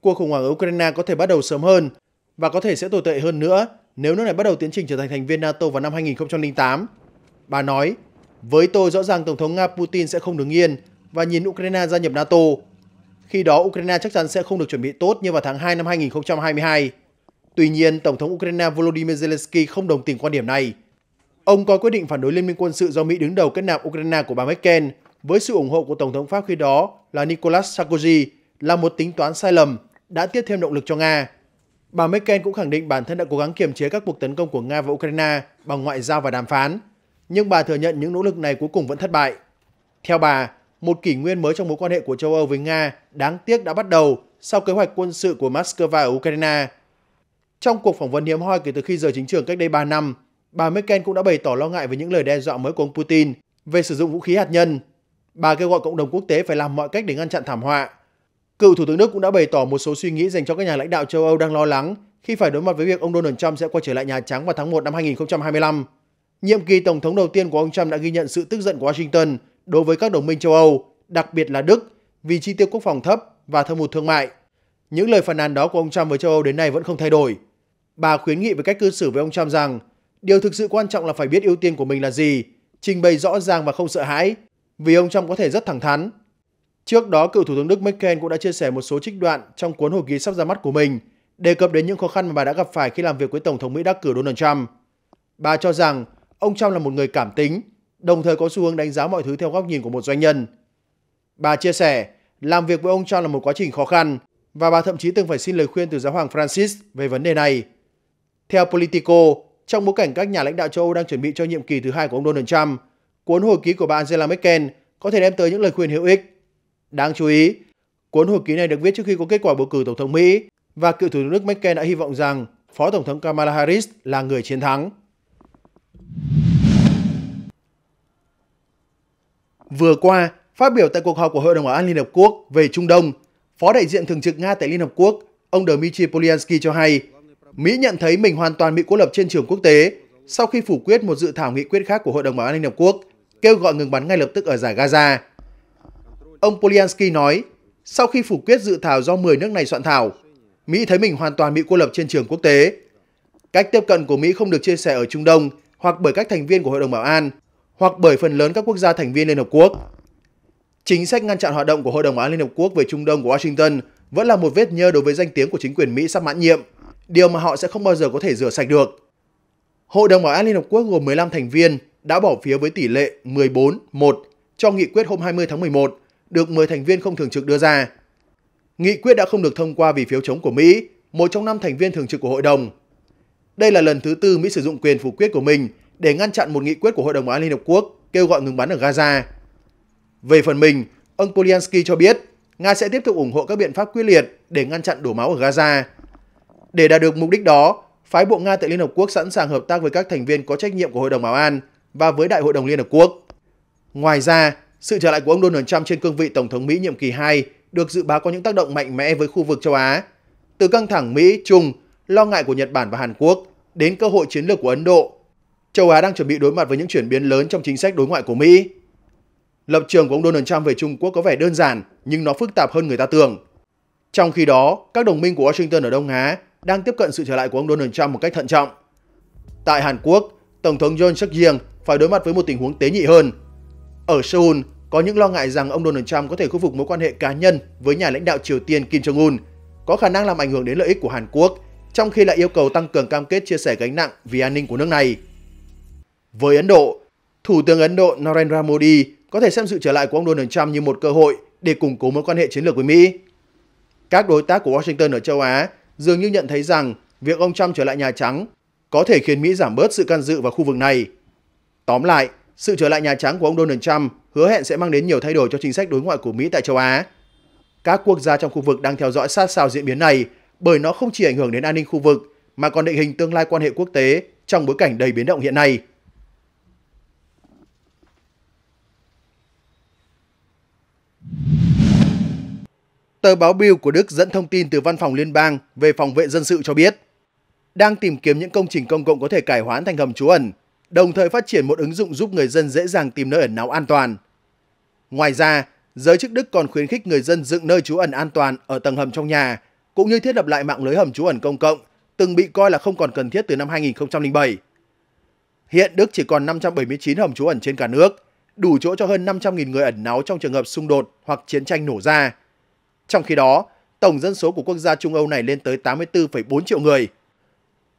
cuộc khủng hoảng ở Ukraine có thể bắt đầu sớm hơn và có thể sẽ tồi tệ hơn nữa nếu nước này bắt đầu tiến trình trở thành thành viên NATO vào năm 2008. Bà nói, với tôi rõ ràng Tổng thống Nga Putin sẽ không đứng yên và nhìn Ukraine gia nhập NATO. Khi đó Ukraine chắc chắn sẽ không được chuẩn bị tốt như vào tháng 2 năm 2022. Tuy nhiên, Tổng thống Ukraine Volodymyr Zelensky không đồng tình quan điểm này. Ông coi quyết định phản đối liên minh quân sự do Mỹ đứng đầu kết nạp Ukraine của bà Merkel với sự ủng hộ của Tổng thống Pháp khi đó là Nicolas Sarkozy là một tính toán sai lầm đã tiếp thêm động lực cho Nga. Bà Merkel cũng khẳng định bản thân đã cố gắng kiềm chế các cuộc tấn công của Nga và Ukraine bằng ngoại giao và đàm phán, nhưng bà thừa nhận những nỗ lực này cuối cùng vẫn thất bại. Theo bà, một kỷ nguyên mới trong mối quan hệ của châu Âu với Nga đáng tiếc đã bắt đầu sau kế hoạch quân sự của Moscow ở Ukraine. Trong cuộc phỏng vấn hiếm hoi kể từ khi rời chính trường cách đây 3 năm, Bà Merkel cũng đã bày tỏ lo ngại về những lời đe dọa mới của ông Putin về sử dụng vũ khí hạt nhân. Bà kêu gọi cộng đồng quốc tế phải làm mọi cách để ngăn chặn thảm họa. Cựu Thủ tướng Đức cũng đã bày tỏ một số suy nghĩ dành cho các nhà lãnh đạo châu Âu đang lo lắng khi phải đối mặt với việc ông Donald Trump sẽ quay trở lại Nhà Trắng vào tháng 1 năm 2025. Nhiệm kỳ Tổng thống đầu tiên của ông Trump đã ghi nhận sự tức giận của Washington đối với các đồng minh châu Âu, đặc biệt là Đức, vì chi tiêu quốc phòng thấp và thâm hụt thương mại. Những lời phàn nàn đó của ông Trump với châu Âu đến nay vẫn không thay đổi. Bà khuyến nghị về cách cư xử với ông Trump rằng Điều thực sự quan trọng là phải biết ưu tiên của mình là gì, trình bày rõ ràng và không sợ hãi, vì ông Trump có thể rất thẳng thắn. Trước đó, cựu Thủ tướng Đức Merkel cũng đã chia sẻ một số trích đoạn trong cuốn hồi ký sắp ra mắt của mình, đề cập đến những khó khăn mà bà đã gặp phải khi làm việc với Tổng thống Mỹ đắc cử Donald Trump. Bà cho rằng ông Trump là một người cảm tính, đồng thời có xu hướng đánh giá mọi thứ theo góc nhìn của một doanh nhân. Bà chia sẻ, làm việc với ông Trump là một quá trình khó khăn và bà thậm chí từng phải xin lời khuyên từ giáo hoàng Francis về vấn đề này. Theo Politico, trong bối cảnh các nhà lãnh đạo châu Âu đang chuẩn bị cho nhiệm kỳ thứ hai của ông Donald Trump, cuốn hồi ký của bà Angela Merkel có thể đem tới những lời khuyên hữu ích. Đáng chú ý, cuốn hồi ký này được viết trước khi có kết quả bầu cử tổng thống Mỹ và cựu thủ tướng Đức Merkel đã hy vọng rằng Phó Tổng thống Kamala Harris là người chiến thắng. Vừa qua, phát biểu tại cuộc họp của Hội đồng Bảo an Liên Hợp Quốc về Trung Đông, Phó đại diện thường trực Nga tại Liên Hợp Quốc, ông Dmitry Polyansky cho hay Mỹ nhận thấy mình hoàn toàn bị cô lập trên trường quốc tế sau khi phủ quyết một dự thảo nghị quyết khác của Hội đồng Bảo an Liên Hợp Quốc kêu gọi ngừng bắn ngay lập tức ở giải Gaza. Ông Polyansky nói, sau khi phủ quyết dự thảo do 10 nước này soạn thảo, Mỹ thấy mình hoàn toàn bị cô lập trên trường quốc tế. Cách tiếp cận của Mỹ không được chia sẻ ở Trung Đông hoặc bởi các thành viên của Hội đồng Bảo an hoặc bởi phần lớn các quốc gia thành viên Liên Hợp Quốc. Chính sách ngăn chặn hoạt động của Hội đồng Bảo an Liên Hợp Quốc về Trung Đông của Washington vẫn là một vết nhơ đối với danh tiếng của chính quyền Mỹ sắp mãn nhiệm điều mà họ sẽ không bao giờ có thể rửa sạch được. Hội đồng Bảo an Liên Hợp Quốc gồm 15 thành viên đã bỏ phiếu với tỷ lệ 14-1 cho nghị quyết hôm 20 tháng 11 được 10 thành viên không thường trực đưa ra. Nghị quyết đã không được thông qua vì phiếu chống của Mỹ, một trong năm thành viên thường trực của hội đồng. Đây là lần thứ tư Mỹ sử dụng quyền phủ quyết của mình để ngăn chặn một nghị quyết của Hội đồng Bảo an Liên Hợp Quốc kêu gọi ngừng bắn ở Gaza. Về phần mình, ông Polyansky cho biết Nga sẽ tiếp tục ủng hộ các biện pháp quyết liệt để ngăn chặn đổ máu ở Gaza để đạt được mục đích đó, phái bộ Nga tại Liên Hợp Quốc sẵn sàng hợp tác với các thành viên có trách nhiệm của Hội đồng Bảo an và với Đại hội đồng Liên Hợp Quốc. Ngoài ra, sự trở lại của ông Donald Trump trên cương vị Tổng thống Mỹ nhiệm kỳ 2 được dự báo có những tác động mạnh mẽ với khu vực châu Á. Từ căng thẳng Mỹ-Trung, lo ngại của Nhật Bản và Hàn Quốc đến cơ hội chiến lược của Ấn Độ, châu Á đang chuẩn bị đối mặt với những chuyển biến lớn trong chính sách đối ngoại của Mỹ. Lập trường của ông Donald Trump về Trung Quốc có vẻ đơn giản nhưng nó phức tạp hơn người ta tưởng. Trong khi đó, các đồng minh của Washington ở Đông Á đang tiếp cận sự trở lại của ông Donald Trump một cách thận trọng. Tại Hàn Quốc, Tổng thống John suk yeol phải đối mặt với một tình huống tế nhị hơn. Ở Seoul, có những lo ngại rằng ông Donald Trump có thể khôi phục mối quan hệ cá nhân với nhà lãnh đạo Triều Tiên Kim Jong-un, có khả năng làm ảnh hưởng đến lợi ích của Hàn Quốc, trong khi lại yêu cầu tăng cường cam kết chia sẻ gánh nặng vì an ninh của nước này. Với Ấn Độ, Thủ tướng Ấn Độ Narendra Modi có thể xem sự trở lại của ông Donald Trump như một cơ hội để củng cố mối quan hệ chiến lược với Mỹ. Các đối tác của Washington ở châu Á dường như nhận thấy rằng việc ông Trump trở lại Nhà Trắng có thể khiến Mỹ giảm bớt sự can dự vào khu vực này. Tóm lại, sự trở lại Nhà Trắng của ông Donald Trump hứa hẹn sẽ mang đến nhiều thay đổi cho chính sách đối ngoại của Mỹ tại châu Á. Các quốc gia trong khu vực đang theo dõi sát sao diễn biến này bởi nó không chỉ ảnh hưởng đến an ninh khu vực mà còn định hình tương lai quan hệ quốc tế trong bối cảnh đầy biến động hiện nay. Tờ báo Bill của Đức dẫn thông tin từ Văn phòng Liên bang về phòng vệ dân sự cho biết, đang tìm kiếm những công trình công cộng có thể cải hoán thành hầm trú ẩn, đồng thời phát triển một ứng dụng giúp người dân dễ dàng tìm nơi ẩn náu an toàn. Ngoài ra, giới chức Đức còn khuyến khích người dân dựng nơi trú ẩn an toàn ở tầng hầm trong nhà, cũng như thiết lập lại mạng lưới hầm trú ẩn công cộng, từng bị coi là không còn cần thiết từ năm 2007. Hiện Đức chỉ còn 579 hầm trú ẩn trên cả nước, đủ chỗ cho hơn 500.000 người ẩn náu trong trường hợp xung đột hoặc chiến tranh nổ ra. Trong khi đó, tổng dân số của quốc gia Trung Âu này lên tới 84,4 triệu người.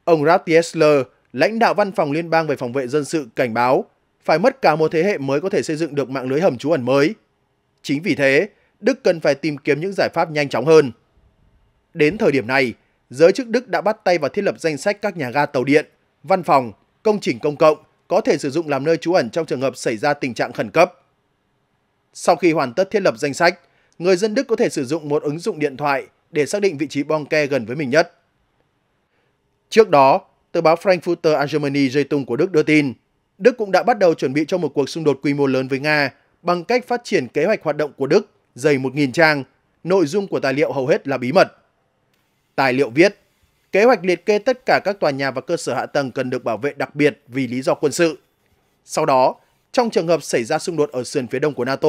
Ông Ralph Tiesler, lãnh đạo văn phòng liên bang về phòng vệ dân sự cảnh báo phải mất cả một thế hệ mới có thể xây dựng được mạng lưới hầm trú ẩn mới. Chính vì thế, Đức cần phải tìm kiếm những giải pháp nhanh chóng hơn. Đến thời điểm này, giới chức Đức đã bắt tay vào thiết lập danh sách các nhà ga tàu điện, văn phòng, công trình công cộng có thể sử dụng làm nơi trú ẩn trong trường hợp xảy ra tình trạng khẩn cấp. Sau khi hoàn tất thiết lập danh sách, người dân Đức có thể sử dụng một ứng dụng điện thoại để xác định vị trí bong ke gần với mình nhất. Trước đó, tờ báo Frankfurter Allgemeine Zeitung của Đức đưa tin, Đức cũng đã bắt đầu chuẩn bị cho một cuộc xung đột quy mô lớn với Nga bằng cách phát triển kế hoạch hoạt động của Đức dày 1.000 trang, nội dung của tài liệu hầu hết là bí mật. Tài liệu viết, kế hoạch liệt kê tất cả các tòa nhà và cơ sở hạ tầng cần được bảo vệ đặc biệt vì lý do quân sự. Sau đó, trong trường hợp xảy ra xung đột ở sườn phía đông của NATO,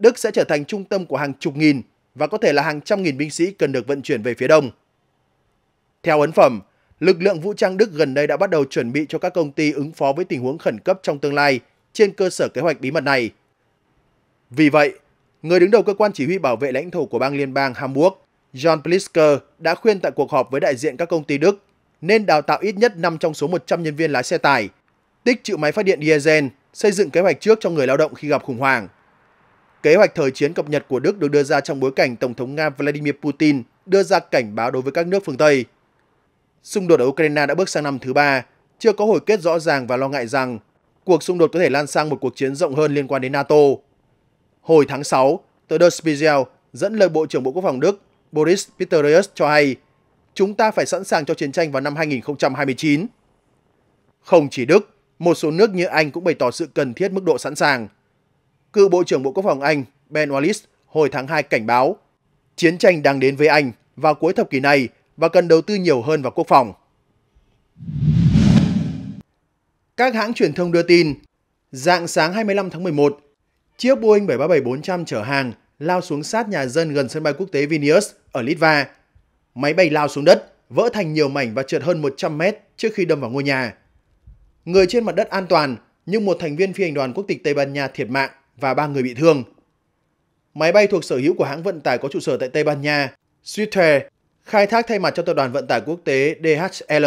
Đức sẽ trở thành trung tâm của hàng chục nghìn và có thể là hàng trăm nghìn binh sĩ cần được vận chuyển về phía đông. Theo ấn phẩm, lực lượng vũ trang Đức gần đây đã bắt đầu chuẩn bị cho các công ty ứng phó với tình huống khẩn cấp trong tương lai trên cơ sở kế hoạch bí mật này. Vì vậy, người đứng đầu cơ quan chỉ huy bảo vệ lãnh thổ của bang liên bang Hamburg, John Plisker, đã khuyên tại cuộc họp với đại diện các công ty Đức nên đào tạo ít nhất 5 trong số 100 nhân viên lái xe tải, tích trữ máy phát điện diesel, xây dựng kế hoạch trước cho người lao động khi gặp khủng hoảng – Kế hoạch thời chiến cập nhật của Đức được đưa ra trong bối cảnh Tổng thống Nga Vladimir Putin đưa ra cảnh báo đối với các nước phương Tây. Xung đột ở Ukraine đã bước sang năm thứ ba, chưa có hồi kết rõ ràng và lo ngại rằng cuộc xung đột có thể lan sang một cuộc chiến rộng hơn liên quan đến NATO. Hồi tháng 6, tờ Der Spiegel dẫn lời Bộ trưởng Bộ Quốc phòng Đức Boris Pistorius cho hay chúng ta phải sẵn sàng cho chiến tranh vào năm 2029. Không chỉ Đức, một số nước như Anh cũng bày tỏ sự cần thiết mức độ sẵn sàng – cựu Bộ trưởng Bộ Quốc phòng Anh Ben Wallace hồi tháng 2 cảnh báo chiến tranh đang đến với Anh vào cuối thập kỷ này và cần đầu tư nhiều hơn vào quốc phòng. Các hãng truyền thông đưa tin, dạng sáng 25 tháng 11, chiếc Boeing 737-400 chở hàng lao xuống sát nhà dân gần sân bay quốc tế Vilnius ở Litva. Máy bay lao xuống đất, vỡ thành nhiều mảnh và trượt hơn 100 mét trước khi đâm vào ngôi nhà. Người trên mặt đất an toàn, nhưng một thành viên phi hành đoàn quốc tịch Tây Ban Nha thiệt mạng và 3 người bị thương. Máy bay thuộc sở hữu của hãng vận tải có trụ sở tại Tây Ban Nha, Swissair, khai thác thay mặt cho tập đoàn vận tải quốc tế DHL.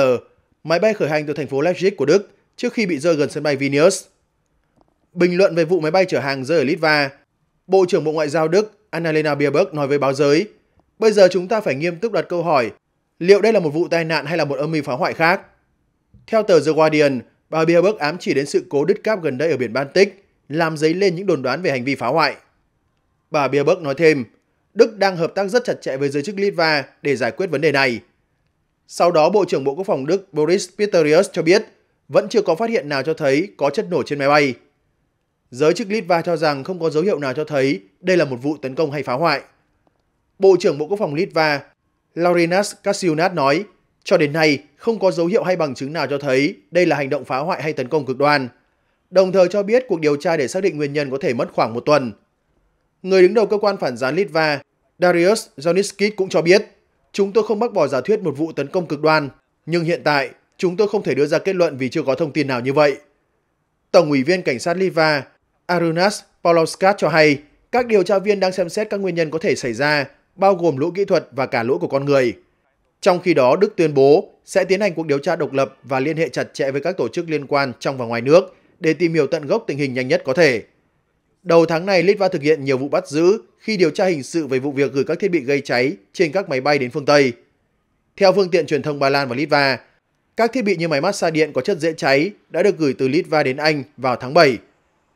Máy bay khởi hành từ thành phố Leipzig của Đức trước khi bị rơi gần sân bay Vilnius. Bình luận về vụ máy bay chở hàng rơi ở Litva, Bộ trưởng Bộ Ngoại giao Đức Annalena Baerbock nói với báo giới, bây giờ chúng ta phải nghiêm túc đặt câu hỏi liệu đây là một vụ tai nạn hay là một âm mưu phá hoại khác. Theo tờ The Guardian, bà Baerbock ám chỉ đến sự cố đứt cáp gần đây ở biển Baltic làm dấy lên những đồn đoán về hành vi phá hoại. Bà Beerberg nói thêm, Đức đang hợp tác rất chặt chẽ với giới chức Litva để giải quyết vấn đề này. Sau đó, Bộ trưởng Bộ Quốc phòng Đức Boris Pistorius cho biết vẫn chưa có phát hiện nào cho thấy có chất nổ trên máy bay. Giới chức Litva cho rằng không có dấu hiệu nào cho thấy đây là một vụ tấn công hay phá hoại. Bộ trưởng Bộ Quốc phòng Litva Laurinas Kasiunas nói, cho đến nay không có dấu hiệu hay bằng chứng nào cho thấy đây là hành động phá hoại hay tấn công cực đoan đồng thời cho biết cuộc điều tra để xác định nguyên nhân có thể mất khoảng một tuần. Người đứng đầu cơ quan phản gián Litva, Darius Joniskis cũng cho biết, chúng tôi không bác bỏ giả thuyết một vụ tấn công cực đoan, nhưng hiện tại chúng tôi không thể đưa ra kết luận vì chưa có thông tin nào như vậy. Tổng ủy viên cảnh sát Litva Arunas Paulauskas cho hay, các điều tra viên đang xem xét các nguyên nhân có thể xảy ra, bao gồm lỗi kỹ thuật và cả lỗi của con người. Trong khi đó, Đức tuyên bố sẽ tiến hành cuộc điều tra độc lập và liên hệ chặt chẽ với các tổ chức liên quan trong và ngoài nước để tìm hiểu tận gốc tình hình nhanh nhất có thể. Đầu tháng này, Litva thực hiện nhiều vụ bắt giữ khi điều tra hình sự về vụ việc gửi các thiết bị gây cháy trên các máy bay đến phương Tây. Theo phương tiện truyền thông Ba Lan và Litva, các thiết bị như máy massage điện có chất dễ cháy đã được gửi từ Litva đến Anh vào tháng 7.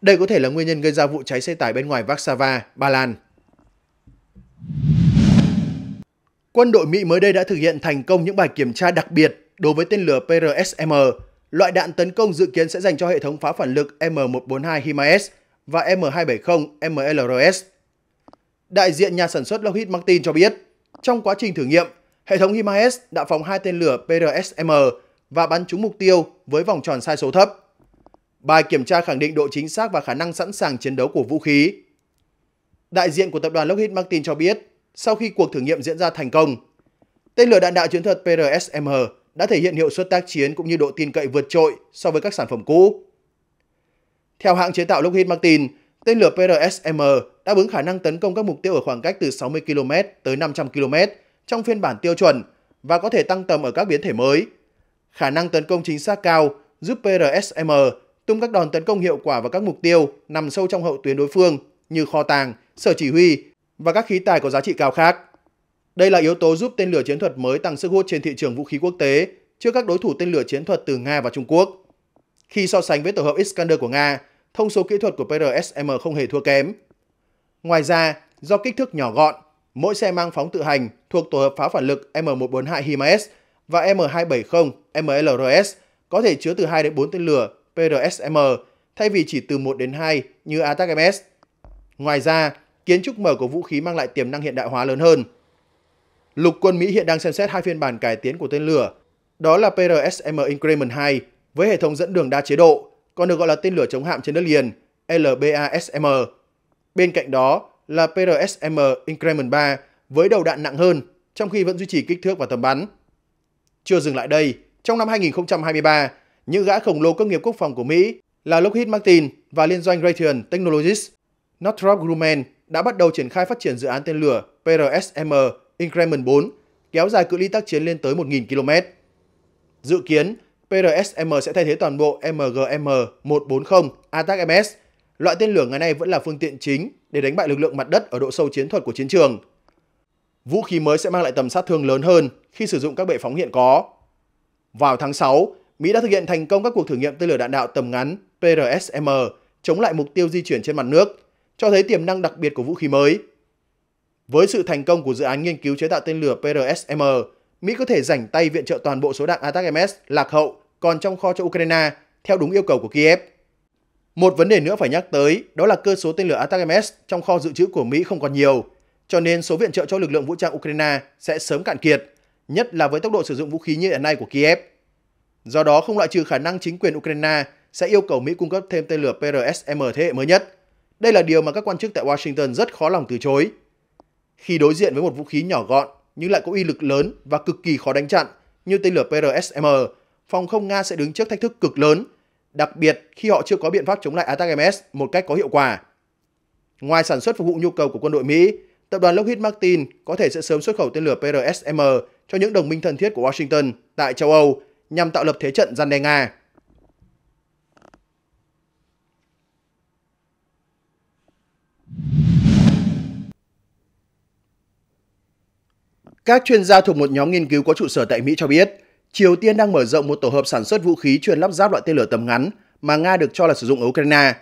Đây có thể là nguyên nhân gây ra vụ cháy xe tải bên ngoài Warsaw, Ba Lan. Quân đội Mỹ mới đây đã thực hiện thành công những bài kiểm tra đặc biệt đối với tên lửa PRSM Loại đạn tấn công dự kiến sẽ dành cho hệ thống phá phản lực M142 HIMARS và M270 MLRS. Đại diện nhà sản xuất Lockheed Martin cho biết, trong quá trình thử nghiệm, hệ thống HIMARS đã phóng hai tên lửa PRSM và bắn trúng mục tiêu với vòng tròn sai số thấp. Bài kiểm tra khẳng định độ chính xác và khả năng sẵn sàng chiến đấu của vũ khí. Đại diện của tập đoàn Lockheed Martin cho biết, sau khi cuộc thử nghiệm diễn ra thành công, tên lửa đạn đạo chiến thuật PRSM đã thể hiện hiệu suất tác chiến cũng như độ tin cậy vượt trội so với các sản phẩm cũ. Theo hãng chế tạo Lockheed Martin, tên lửa PRSM đã ứng khả năng tấn công các mục tiêu ở khoảng cách từ 60 km tới 500 km trong phiên bản tiêu chuẩn và có thể tăng tầm ở các biến thể mới. Khả năng tấn công chính xác cao giúp PRSM tung các đòn tấn công hiệu quả vào các mục tiêu nằm sâu trong hậu tuyến đối phương như kho tàng, sở chỉ huy và các khí tài có giá trị cao khác. Đây là yếu tố giúp tên lửa chiến thuật mới tăng sức hút trên thị trường vũ khí quốc tế trước các đối thủ tên lửa chiến thuật từ Nga và Trung Quốc. Khi so sánh với tổ hợp Iskander của Nga, thông số kỹ thuật của PRSM không hề thua kém. Ngoài ra, do kích thước nhỏ gọn, mỗi xe mang phóng tự hành thuộc tổ hợp pháo phản lực M142 HIMARS và M270 MLRS có thể chứa từ 2 đến 4 tên lửa PRSM thay vì chỉ từ 1 đến 2 như ATACMS. Ngoài ra, kiến trúc mở của vũ khí mang lại tiềm năng hiện đại hóa lớn hơn – Lục quân Mỹ hiện đang xem xét hai phiên bản cải tiến của tên lửa, đó là PRSM Increment 2 với hệ thống dẫn đường đa chế độ, còn được gọi là tên lửa chống hạm trên đất liền LBASM. Bên cạnh đó là PRSM Increment 3 với đầu đạn nặng hơn, trong khi vẫn duy trì kích thước và tầm bắn. Chưa dừng lại đây, trong năm 2023, những gã khổng lồ công nghiệp quốc phòng của Mỹ là Lockheed Martin và liên doanh Raytheon Technologies, Northrop Grumman đã bắt đầu triển khai phát triển dự án tên lửa PRSM Increment 4 kéo dài cự ly tác chiến lên tới 1.000 km. Dự kiến, PRSM sẽ thay thế toàn bộ MGM-140 Attack MS. Loại tên lửa ngày nay vẫn là phương tiện chính để đánh bại lực lượng mặt đất ở độ sâu chiến thuật của chiến trường. Vũ khí mới sẽ mang lại tầm sát thương lớn hơn khi sử dụng các bệ phóng hiện có. Vào tháng 6, Mỹ đã thực hiện thành công các cuộc thử nghiệm tên lửa đạn đạo tầm ngắn PRSM chống lại mục tiêu di chuyển trên mặt nước, cho thấy tiềm năng đặc biệt của vũ khí mới. Với sự thành công của dự án nghiên cứu chế tạo tên lửa PRSM, Mỹ có thể rảnh tay viện trợ toàn bộ số đạn atak lạc hậu còn trong kho cho Ukraine theo đúng yêu cầu của Kiev. Một vấn đề nữa phải nhắc tới đó là cơ số tên lửa atak trong kho dự trữ của Mỹ không còn nhiều, cho nên số viện trợ cho lực lượng vũ trang Ukraine sẽ sớm cạn kiệt, nhất là với tốc độ sử dụng vũ khí như hiện nay của Kiev. Do đó không loại trừ khả năng chính quyền Ukraine sẽ yêu cầu Mỹ cung cấp thêm tên lửa PRSM thế hệ mới nhất. Đây là điều mà các quan chức tại Washington rất khó lòng từ chối. Khi đối diện với một vũ khí nhỏ gọn nhưng lại có uy lực lớn và cực kỳ khó đánh chặn như tên lửa PRSM, phòng không Nga sẽ đứng trước thách thức cực lớn, đặc biệt khi họ chưa có biện pháp chống lại ATACMS một cách có hiệu quả. Ngoài sản xuất phục vụ nhu cầu của quân đội Mỹ, tập đoàn Lockheed Martin có thể sẽ sớm xuất khẩu tên lửa PRSM cho những đồng minh thân thiết của Washington tại châu Âu nhằm tạo lập thế trận răn đe Nga. Các chuyên gia thuộc một nhóm nghiên cứu có trụ sở tại Mỹ cho biết, Triều Tiên đang mở rộng một tổ hợp sản xuất vũ khí chuyên lắp ráp loại tên lửa tầm ngắn mà Nga được cho là sử dụng ở Ukraine.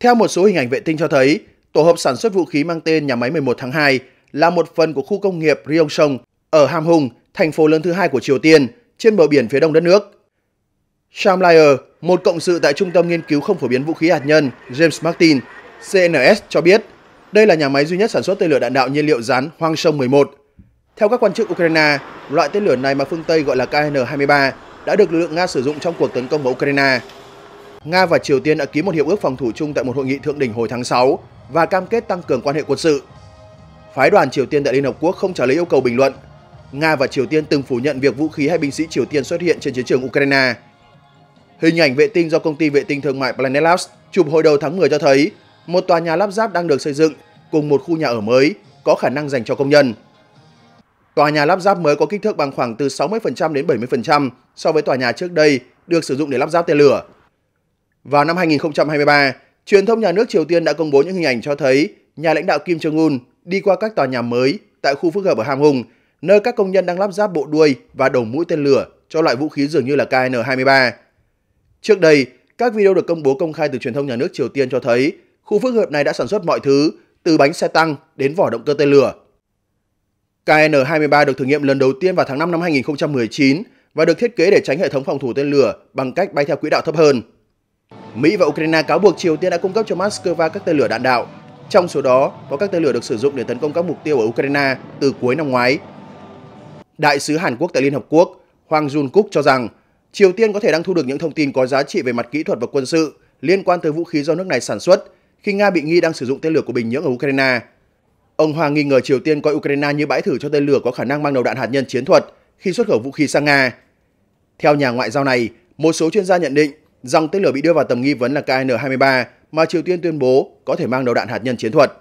Theo một số hình ảnh vệ tinh cho thấy, tổ hợp sản xuất vũ khí mang tên nhà máy 11 tháng 2 là một phần của khu công nghiệp Ryongshong ở Hamhung, thành phố lớn thứ hai của Triều Tiên, trên bờ biển phía đông đất nước. Sam Lyer, một cộng sự tại Trung tâm Nghiên cứu Không phổ biến Vũ khí Hạt nhân James Martin, CNS cho biết, đây là nhà máy duy nhất sản xuất tên lửa đạn đạo nhiên liệu rắn Hoang Sông 11 theo các quan chức Ukraine, loại tên lửa này mà phương Tây gọi là KN-23 đã được lực lượng Nga sử dụng trong cuộc tấn công vào Ukraine. Nga và Triều Tiên đã ký một hiệp ước phòng thủ chung tại một hội nghị thượng đỉnh hồi tháng 6 và cam kết tăng cường quan hệ quân sự. Phái đoàn Triều Tiên tại Liên Hợp Quốc không trả lời yêu cầu bình luận. Nga và Triều Tiên từng phủ nhận việc vũ khí hay binh sĩ Triều Tiên xuất hiện trên chiến trường Ukraine. Hình ảnh vệ tinh do công ty vệ tinh thương mại Planet Labs chụp hồi đầu tháng 10 cho thấy một tòa nhà lắp ráp đang được xây dựng cùng một khu nhà ở mới có khả năng dành cho công nhân. Tòa nhà lắp ráp mới có kích thước bằng khoảng từ 60% đến 70% so với tòa nhà trước đây được sử dụng để lắp ráp tên lửa. Vào năm 2023, truyền thông nhà nước Triều Tiên đã công bố những hình ảnh cho thấy nhà lãnh đạo Kim Jong-un đi qua các tòa nhà mới tại khu phức hợp ở Hamhung, nơi các công nhân đang lắp ráp bộ đuôi và đầu mũi tên lửa cho loại vũ khí dường như là KN-23. Trước đây, các video được công bố công khai từ truyền thông nhà nước Triều Tiên cho thấy khu phức hợp này đã sản xuất mọi thứ từ bánh xe tăng đến vỏ động cơ tên lửa. KN-23 được thử nghiệm lần đầu tiên vào tháng 5 năm 2019 và được thiết kế để tránh hệ thống phòng thủ tên lửa bằng cách bay theo quỹ đạo thấp hơn. Mỹ và Ukraine cáo buộc Triều Tiên đã cung cấp cho Moscow các tên lửa đạn đạo, trong số đó có các tên lửa được sử dụng để tấn công các mục tiêu ở Ukraine từ cuối năm ngoái. Đại sứ Hàn Quốc tại Liên Hợp Quốc Hoàng Jun Kuk cho rằng Triều Tiên có thể đang thu được những thông tin có giá trị về mặt kỹ thuật và quân sự liên quan tới vũ khí do nước này sản xuất khi Nga bị nghi đang sử dụng tên lửa của Bình Nhưỡng ở Ukraine. Ông Hoàng nghi ngờ Triều Tiên coi Ukraine như bãi thử cho tên lửa có khả năng mang đầu đạn hạt nhân chiến thuật khi xuất khẩu vũ khí sang Nga. Theo nhà ngoại giao này, một số chuyên gia nhận định rằng tên lửa bị đưa vào tầm nghi vấn là KN-23 mà Triều Tiên tuyên bố có thể mang đầu đạn hạt nhân chiến thuật.